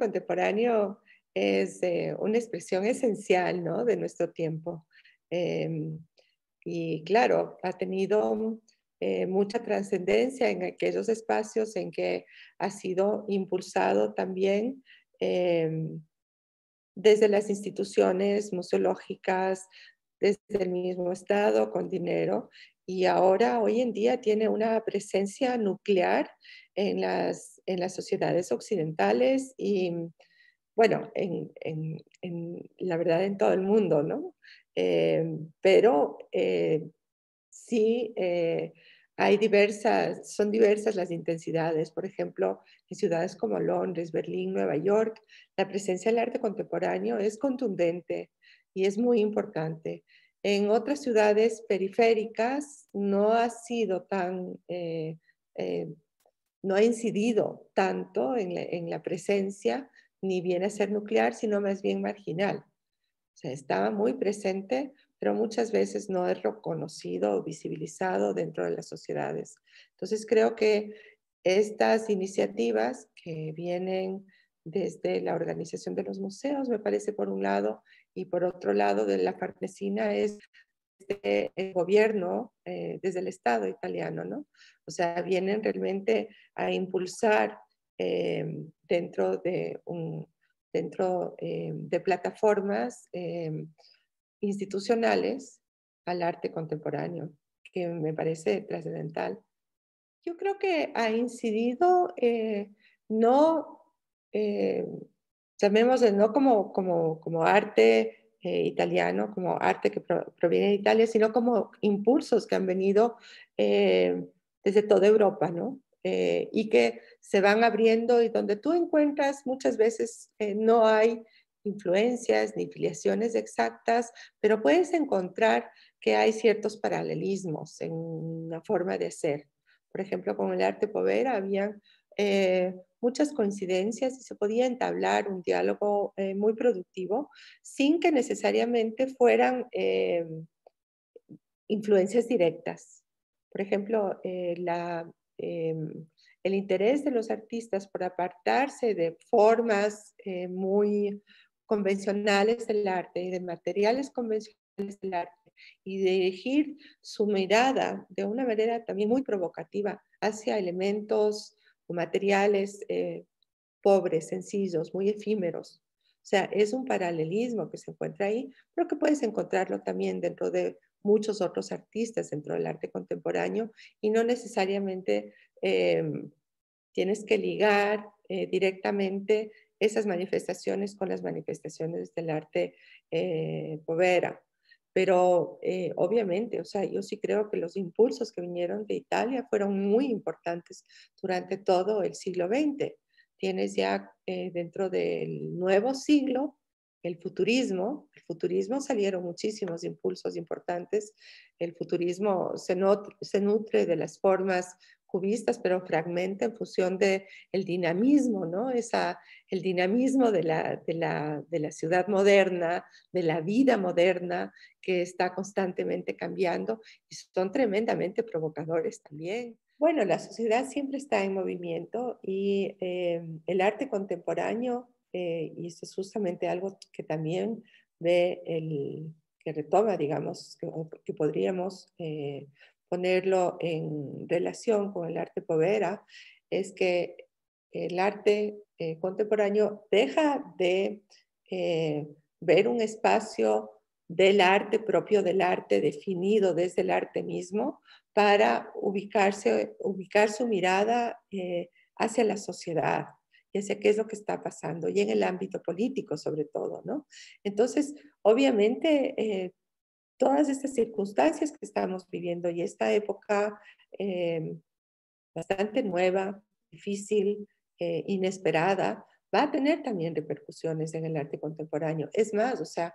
contemporáneo es eh, una expresión esencial ¿no? de nuestro tiempo. Em, y claro, ha tenido eh, mucha trascendencia en aquellos espacios en que ha sido impulsado también em, desde las instituciones museológicas, desde el mismo Estado, con dinero y ahora hoy en día tiene una presencia nuclear en las, en las sociedades occidentales y bueno, en, en, en la verdad en todo el mundo, ¿no? Eh, pero eh, sí eh, hay diversas, son diversas las intensidades. Por ejemplo, en ciudades como Londres, Berlín, Nueva York, la presencia del arte contemporáneo es contundente y es muy importante. En otras ciudades periféricas no ha sido tan, eh, eh, no ha incidido tanto en la, presencia, ni viene a ser nuclear, sino más bien marginal. O sea, estaba muy presente, pero muchas veces no es reconocido o visibilizado dentro de las sociedades. Entonces creo que estas iniciativas que vienen desde la organización de los museos, me parece, por un lado, y por otro lado, de la carnesina es el gobierno, eh, desde el Estado italiano, ¿no? O sea, vienen realmente a impulsar em, dentro de, un, dentro, em, de plataformas em, institucionales al arte contemporáneo, que me parece trascendental. Yo creo que ha incidido eh, no eh, no como, como, como arte eh, italiano, como arte que proviene de Italia, sino como impulsos que han venido eh, desde toda Europa, ¿no? Eh, y que se van abriendo y donde tú encuentras muchas veces no hay influencias ni filiaciones exactas, pero puedes encontrar que hay ciertos paralelismos en una forma de ser. Por ejemplo, con el arte povera habían muchas coincidencias y se podía entablar un diálogo eh, muy productivo sin que necesariamente fueran eh, influencias directas. Por ejemplo, eh, el interés de los artistas por apartarse de formas muy convencionales del arte y de materiales convencionales del arte y dirigir su mirada de una manera también muy provocativa hacia elementos materiales eh, pobres, sencillos, muy efímeros. O sea, es un paralelismo que se encuentra ahí, pero que puedes encontrarlo también dentro de muchos otros artistas dentro del arte contemporáneo y no necesariamente em, tienes que ligar eh, directamente esas manifestaciones con las manifestaciones del arte eh, povera. Pero eh, obviamente, o sea, yo sí creo que los impulsos que vinieron de Italia fueron muy importantes durante todo el siglo XX. Tienes ya eh, dentro del nuevo siglo el futurismo. El futurismo salieron muchísimos impulsos importantes. El futurismo se, se nutre de las formas cubistas, pero fragmenta en función del el dinamismo, ¿no? el dinamismo de la, de, la, ciudad moderna, de la vida moderna que está constantemente cambiando y son tremendamente provocadores también. Bueno, la sociedad siempre está en movimiento y em, el arte contemporáneo, eh, y eso es justamente algo que también ve el, que retoma, digamos, que, podríamos eh, ponerlo en relación con el arte povera, es que el arte eh, contemporáneo deja de eh, ver un espacio del arte propio del arte, definido desde el arte mismo, para ubicarse, ubicar su mirada eh, hacia la sociedad y hacia qué es lo que está pasando, y en el ámbito político sobre todo, ¿no? Entonces, obviamente, todas estas circunstancias que estamos viviendo y esta época em, bastante nueva, difícil, eh, inesperada, va a tener también repercusiones en el arte contemporáneo. Es más, o sea,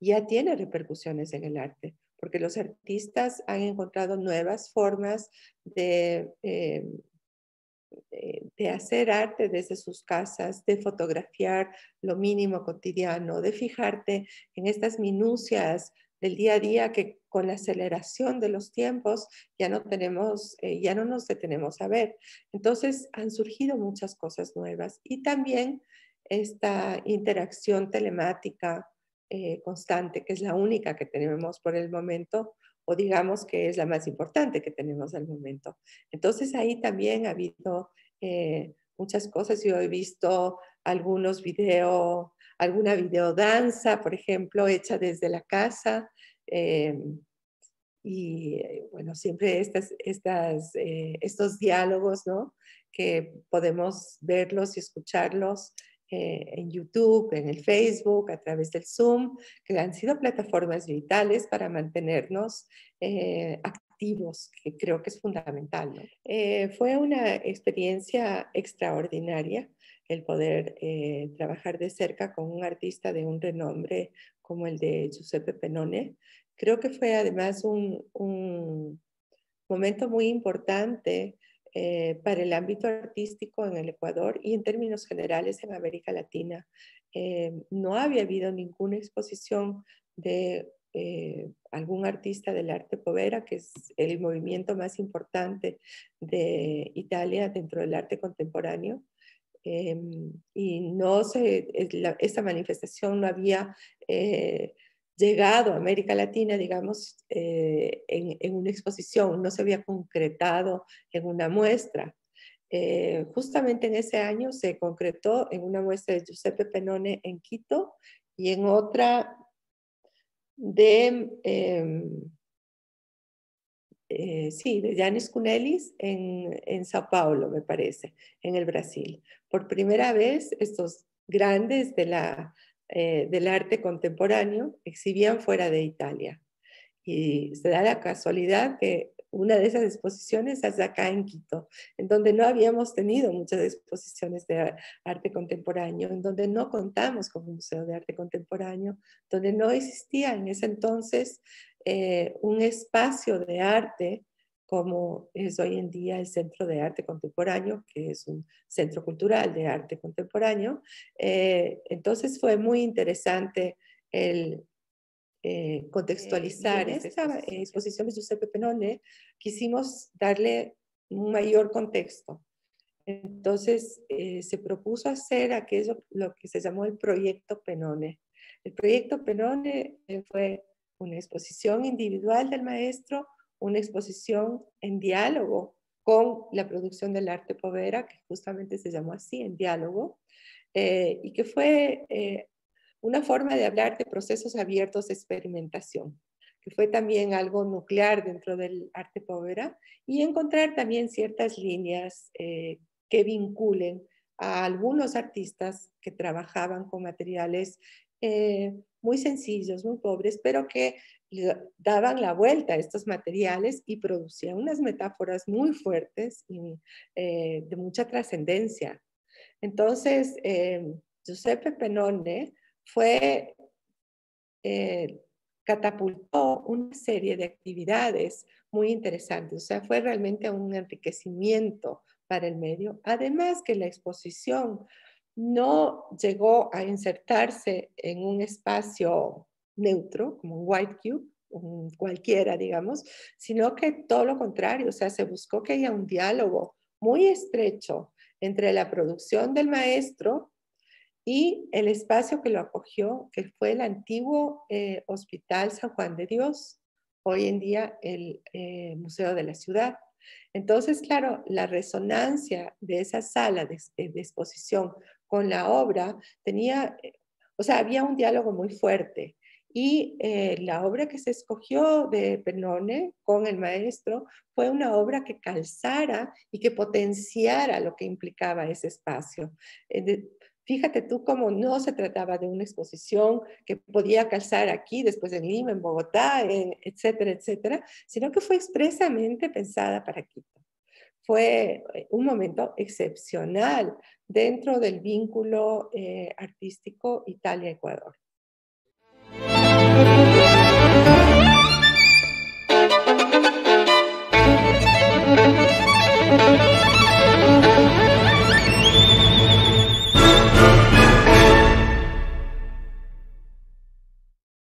ya tiene repercusiones en el arte, porque los artistas han encontrado nuevas formas de, em, eh, de hacer arte desde sus casas, de fotografiar lo mínimo cotidiano, de fijarte en estas minucias del día a día que con la aceleración de los tiempos ya no tenemos, eh, ya no nos detenemos a ver. Entonces han surgido muchas cosas nuevas y también esta interacción telemática eh, constante, que es la única que tenemos por el momento, o digamos que es la más importante que tenemos al momento. Entonces ahí también ha habido eh, muchas cosas. Yo he visto algunos videos alguna videodanza, por ejemplo, hecha desde la casa. Eh, y eh, bueno, siempre estas, eh, estos diálogos, Que podemos verlos y escucharlos en YouTube, en el Facebook, a través del Zoom, que han sido plataformas vitales para mantenernos eh, que creo que es fundamental. Eh, fue una experiencia extraordinaria el poder eh, trabajar de cerca con un artista de un renombre como el de Giuseppe Penone. Creo que fue además un, momento muy importante eh, para el ámbito artístico en el Ecuador y en términos generales en América Latina. no había habido ninguna exposición de eh, algún artista del arte povera, que es el movimiento más importante de Italia dentro del arte contemporáneo. Em, y no se, esta manifestación no había eh, llegado a América Latina, digamos, eh, en, en, una exposición, no se había concretado en una muestra. Eh, justamente en ese año se concretó en una muestra de Giuseppe Penone en Quito y en otra de, em, eh, sí, de Janis Kunelis en, Sao Paulo, me parece, en el Brasil. Por primera vez, estos grandes de la, eh, del arte contemporáneo exhibían fuera de Italia. Y se da la casualidad que una de esas exposiciones hasta acá en Quito, en donde no habíamos tenido muchas exposiciones de arte contemporáneo, en donde no contamos con un museo de arte contemporáneo, donde no existía en ese entonces eh, un espacio de arte como es hoy en día el Centro de Arte Contemporáneo, que es un centro cultural de arte contemporáneo. Eh, entonces fue muy interesante el, eh, eh, contextualizar esta pues, eh, exposición de Giuseppe Penone, quisimos darle un mayor contexto. Entonces se propuso hacer aquello, lo que se llamó el proyecto Penone. El proyecto Penone fue una exposición individual del maestro, una exposición en diálogo con la producción del arte povera, que justamente se llamó así, en diálogo, y que fue una forma de hablar de procesos abiertos de experimentación, que fue también algo nuclear dentro del arte povera, y encontrar también ciertas líneas eh, que vinculen a algunos artistas que trabajaban con materiales eh, muy sencillos, muy pobres, pero que daban la vuelta a estos materiales y producían unas metáforas muy fuertes y eh, de mucha trascendencia. Entonces, Giuseppe Penone fue, eh, catapultó una serie de actividades muy interesantes, o sea, fue realmente un enriquecimiento para el medio, además que la exposición no llegó a insertarse en un espacio neutro, como un white cube, cualquiera, digamos, sino que todo lo contrario, o sea, se buscó que haya un diálogo muy estrecho entre la producción del maestro y el espacio que lo acogió, que fue el antiguo eh, Hospital San Juan de Dios, hoy en día el eh, Museo de la Ciudad. Entonces, claro, la resonancia de esa sala de, eh, exposición con la obra tenía, o sea, había un diálogo muy fuerte. Y la obra que se escogió de Pernone con el maestro fue una obra que calzara y que potenciara lo que implicaba ese espacio. Fíjate tú cómo no se trataba de una exposición que podía calzar aquí, después en Lima, en Bogotá, etcétera, etcétera, sino que fue expresamente pensada para Quito. Fue eh, un momento excepcional dentro del vínculo eh, artístico Italia-Ecuador.